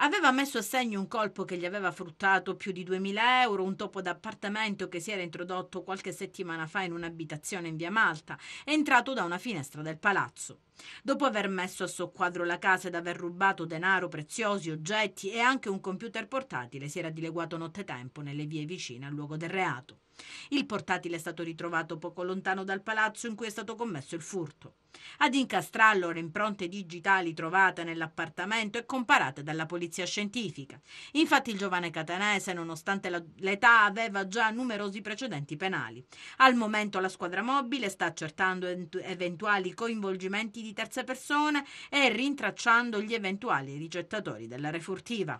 Aveva messo a segno un colpo che gli aveva fruttato più di 2000 euro, un topo d'appartamento che si era introdotto qualche settimana fa in un'abitazione in via Malta, entrato da una finestra del palazzo. Dopo aver messo a soqquadro la casa ed aver rubato denaro, preziosi oggetti e anche un computer portatile, si era dileguato nottetempo nelle vie vicine al luogo del reato. Il portatile è stato ritrovato poco lontano dal palazzo in cui è stato commesso il furto. Ad incastrarlo le impronte digitali trovate nell'appartamento e comparate dalla polizia scientifica. Infatti il giovane catanese, nonostante l'età, aveva già numerosi precedenti penali. Al momento la squadra mobile sta accertando eventuali coinvolgimenti di terze persone e rintracciando gli eventuali ricettatori della refurtiva.